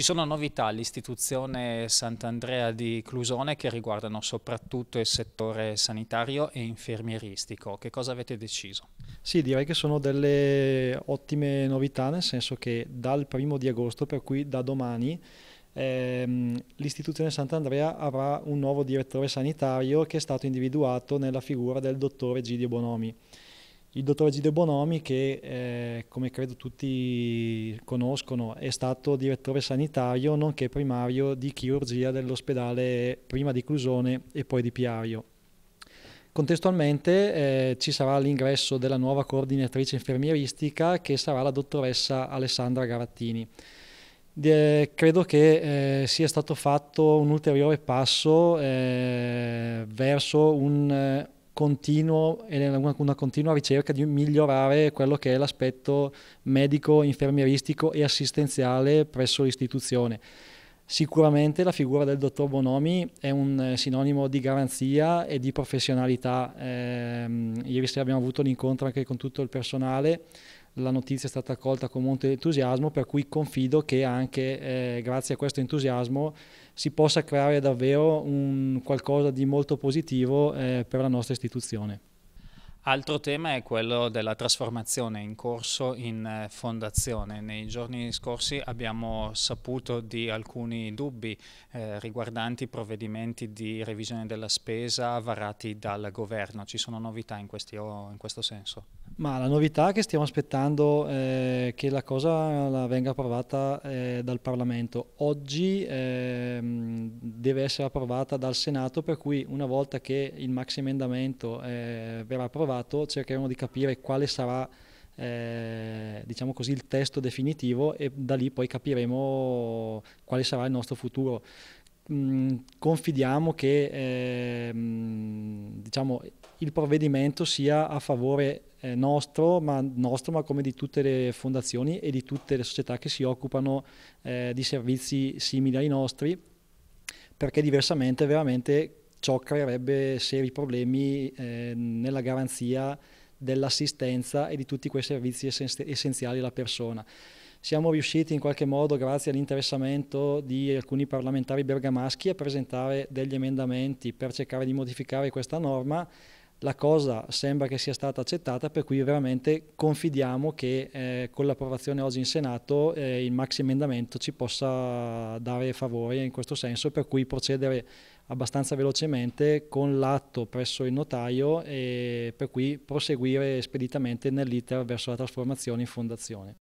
Ci sono novità all'istituzione Sant'Andrea di Clusone che riguardano soprattutto il settore sanitario e infermieristico. Che cosa avete deciso? Sì, direi che sono delle ottime novità, nel senso che dal primo di agosto, per cui da domani, ehm, l'istituzione Sant'Andrea avrà un nuovo direttore sanitario che è stato individuato nella figura del dottore Gidio Bonomi il dottor Gide Bonomi che eh, come credo tutti conoscono è stato direttore sanitario nonché primario di chirurgia dell'ospedale prima di Clusone e poi di Piario. Contestualmente eh, ci sarà l'ingresso della nuova coordinatrice infermieristica che sarà la dottoressa Alessandra Garattini. Eh, credo che eh, sia stato fatto un ulteriore passo eh, verso un eh, continuo e una, una continua ricerca di migliorare quello che è l'aspetto medico, infermieristico e assistenziale presso l'istituzione. Sicuramente la figura del dottor Bonomi è un eh, sinonimo di garanzia e di professionalità. Eh, ieri sera abbiamo avuto l'incontro anche con tutto il personale la notizia è stata accolta con molto entusiasmo, per cui confido che anche eh, grazie a questo entusiasmo si possa creare davvero un qualcosa di molto positivo eh, per la nostra istituzione. Altro tema è quello della trasformazione in corso in eh, fondazione. Nei giorni scorsi abbiamo saputo di alcuni dubbi eh, riguardanti provvedimenti di revisione della spesa varati dal governo. Ci sono novità in, questi, in questo senso? Ma la novità è che stiamo aspettando eh, che la cosa la venga approvata eh, dal Parlamento. Oggi eh, deve essere approvata dal Senato, per cui una volta che il maxi emendamento eh, verrà approvato cercheremo di capire quale sarà eh, diciamo così, il testo definitivo e da lì poi capiremo quale sarà il nostro futuro confidiamo che eh, diciamo, il provvedimento sia a favore eh, nostro, ma, nostro, ma come di tutte le fondazioni e di tutte le società che si occupano eh, di servizi simili ai nostri, perché diversamente veramente ciò creerebbe seri problemi eh, nella garanzia dell'assistenza e di tutti quei servizi essenziali alla persona siamo riusciti in qualche modo, grazie all'interessamento di alcuni parlamentari bergamaschi, a presentare degli emendamenti per cercare di modificare questa norma. La cosa sembra che sia stata accettata, per cui veramente confidiamo che eh, con l'approvazione oggi in Senato eh, il maxi emendamento ci possa dare favore in questo senso, per cui procedere abbastanza velocemente con l'atto presso il notaio e per cui proseguire speditamente nell'iter verso la trasformazione in fondazione.